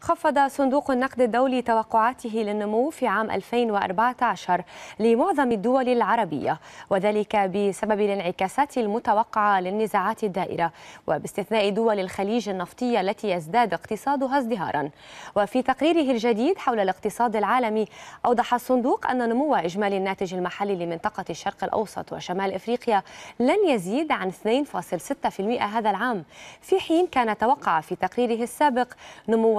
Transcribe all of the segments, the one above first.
خفض صندوق النقد الدولي توقعاته للنمو في عام 2014 لمعظم الدول العربية وذلك بسبب الانعكاسات المتوقعة للنزاعات الدائرة وباستثناء دول الخليج النفطية التي يزداد اقتصادها ازدهارا وفي تقريره الجديد حول الاقتصاد العالمي أوضح الصندوق أن نمو إجمالي الناتج المحلي لمنطقة الشرق الأوسط وشمال إفريقيا لن يزيد عن 2.6% هذا العام في حين كان توقع في تقريره السابق نموا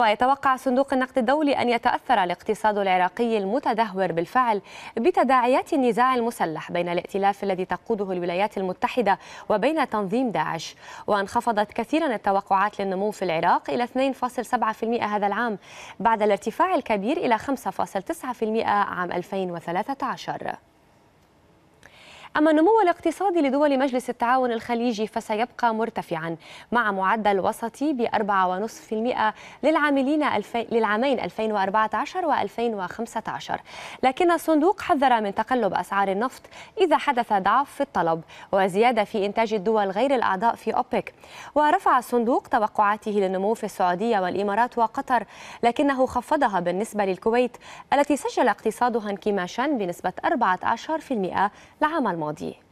ويتوقع صندوق النقد الدولي أن يتأثر الاقتصاد العراقي المتدهور بالفعل بتداعيات النزاع المسلح بين الائتلاف الذي تقوده الولايات المتحدة وبين تنظيم داعش وانخفضت كثيرا التوقعات للنمو في العراق إلى 2.7% هذا العام بعد الارتفاع الكبير إلى 5.9% عام 2013 أما النمو الاقتصادي لدول مجلس التعاون الخليجي فسيبقى مرتفعا مع معدل وسطي ب 4.5% للعاملين للعامين 2014 و2015 لكن الصندوق حذر من تقلب أسعار النفط إذا حدث ضعف في الطلب وزيادة في إنتاج الدول غير الأعضاء في أوبك ورفع الصندوق توقعاته للنمو في السعودية والإمارات وقطر لكنه خفضها بالنسبة للكويت التي سجل اقتصادها انكماشا بنسبة 14% العام الماضي commandit.